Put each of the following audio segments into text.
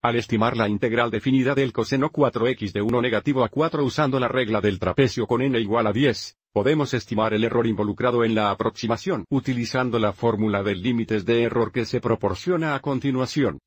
Al estimar la integral definida del coseno 4x de 1 negativo a 4 usando la regla del trapecio con n igual a 10, podemos estimar el error involucrado en la aproximación utilizando la fórmula de límites de error que se proporciona a continuación.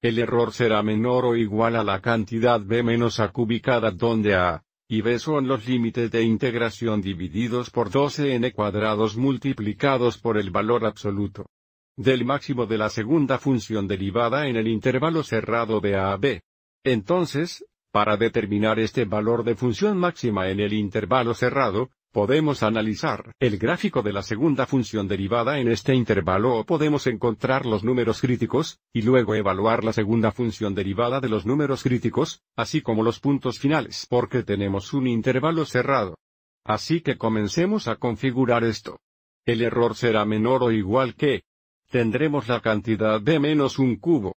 El error será menor o igual a la cantidad b menos a cubicada donde a y b son los límites de integración divididos por 12n cuadrados multiplicados por el valor absoluto del máximo de la segunda función derivada en el intervalo cerrado de A a B. Entonces, para determinar este valor de función máxima en el intervalo cerrado, podemos analizar el gráfico de la segunda función derivada en este intervalo o podemos encontrar los números críticos, y luego evaluar la segunda función derivada de los números críticos, así como los puntos finales porque tenemos un intervalo cerrado. Así que comencemos a configurar esto. El error será menor o igual que tendremos la cantidad b menos un cubo.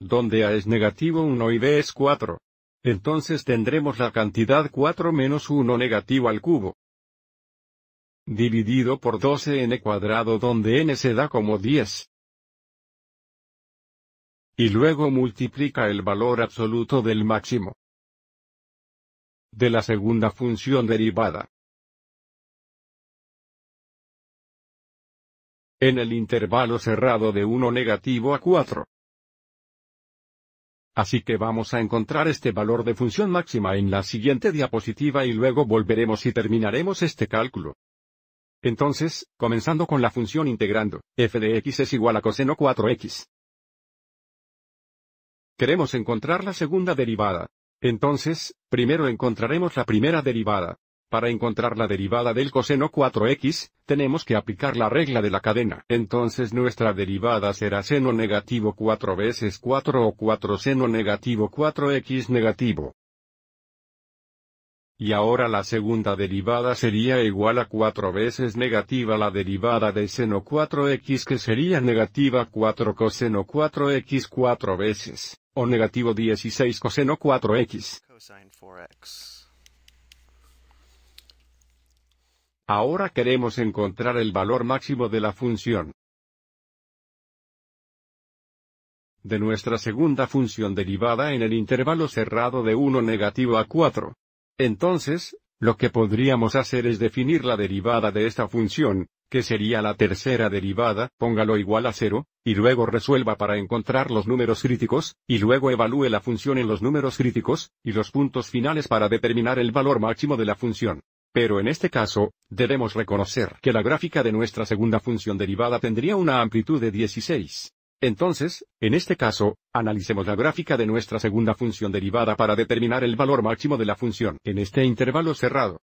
Donde A es negativo 1 y B es 4. Entonces tendremos la cantidad 4 menos 1 negativo al cubo. Dividido por 12n e cuadrado donde n se da como 10. Y luego multiplica el valor absoluto del máximo. De la segunda función derivada. en el intervalo cerrado de 1 negativo a 4. Así que vamos a encontrar este valor de función máxima en la siguiente diapositiva y luego volveremos y terminaremos este cálculo. Entonces, comenzando con la función integrando, f de x es igual a coseno 4x. Queremos encontrar la segunda derivada. Entonces, primero encontraremos la primera derivada. Para encontrar la derivada del coseno 4x, tenemos que aplicar la regla de la cadena. Entonces nuestra derivada será seno negativo 4 veces 4 o 4 seno negativo 4x negativo. Y ahora la segunda derivada sería igual a 4 veces negativa la derivada de seno 4x que sería negativa 4 coseno 4x 4 veces, o negativo 16 coseno 4x. Ahora queremos encontrar el valor máximo de la función. De nuestra segunda función derivada en el intervalo cerrado de 1 negativo a 4. Entonces, lo que podríamos hacer es definir la derivada de esta función, que sería la tercera derivada, póngalo igual a 0, y luego resuelva para encontrar los números críticos, y luego evalúe la función en los números críticos, y los puntos finales para determinar el valor máximo de la función. Pero en este caso, debemos reconocer que la gráfica de nuestra segunda función derivada tendría una amplitud de 16. Entonces, en este caso, analicemos la gráfica de nuestra segunda función derivada para determinar el valor máximo de la función en este intervalo cerrado.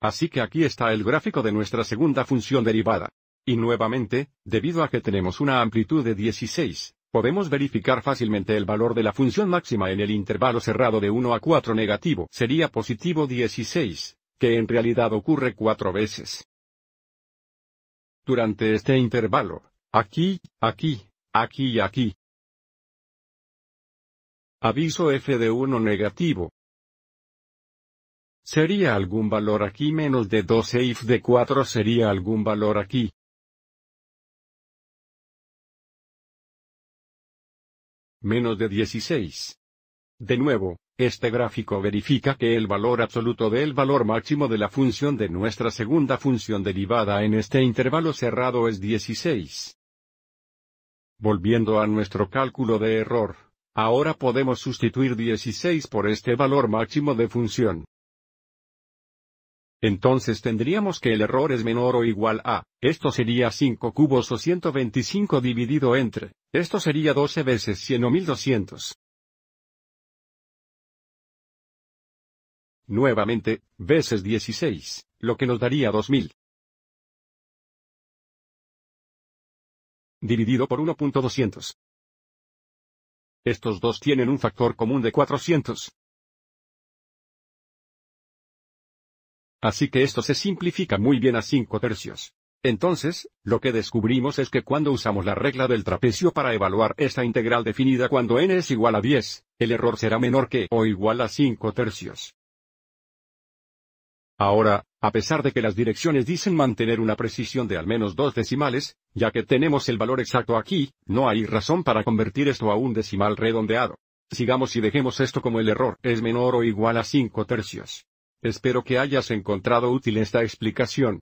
Así que aquí está el gráfico de nuestra segunda función derivada. Y nuevamente, debido a que tenemos una amplitud de 16, Podemos verificar fácilmente el valor de la función máxima en el intervalo cerrado de 1 a 4 negativo sería positivo 16, que en realidad ocurre cuatro veces. Durante este intervalo, aquí, aquí, aquí y aquí. Aviso f de 1 negativo, sería algún valor aquí menos de 12 if de 4 sería algún valor aquí. menos de 16. De nuevo, este gráfico verifica que el valor absoluto del valor máximo de la función de nuestra segunda función derivada en este intervalo cerrado es 16. Volviendo a nuestro cálculo de error, ahora podemos sustituir 16 por este valor máximo de función. Entonces tendríamos que el error es menor o igual a, esto sería 5 cubos o 125 dividido entre, esto sería 12 veces 100 o 1200. Nuevamente, veces 16, lo que nos daría 2000. Dividido por 1.200. Estos dos tienen un factor común de 400. Así que esto se simplifica muy bien a 5 tercios. Entonces, lo que descubrimos es que cuando usamos la regla del trapecio para evaluar esta integral definida cuando n es igual a 10, el error será menor que o igual a 5 tercios. Ahora, a pesar de que las direcciones dicen mantener una precisión de al menos dos decimales, ya que tenemos el valor exacto aquí, no hay razón para convertir esto a un decimal redondeado. Sigamos y dejemos esto como el error es menor o igual a 5 tercios. Espero que hayas encontrado útil esta explicación.